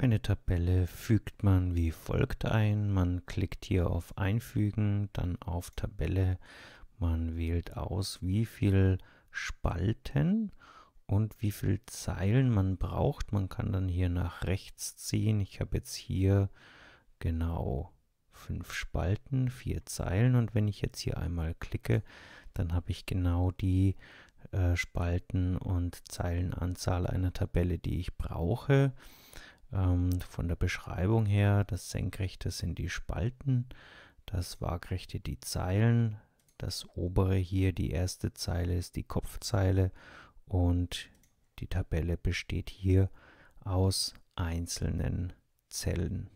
Eine Tabelle fügt man wie folgt ein. Man klickt hier auf Einfügen, dann auf Tabelle. Man wählt aus, wie viel Spalten und wie viel Zeilen man braucht. Man kann dann hier nach rechts ziehen. Ich habe jetzt hier genau fünf Spalten, vier Zeilen und wenn ich jetzt hier einmal klicke, dann habe ich genau die äh, Spalten- und Zeilenanzahl einer Tabelle, die ich brauche. Ähm, von der Beschreibung her, das Senkrechte sind die Spalten, das Waagrechte die Zeilen, das obere hier die erste Zeile ist die Kopfzeile und die Tabelle besteht hier aus einzelnen Zellen.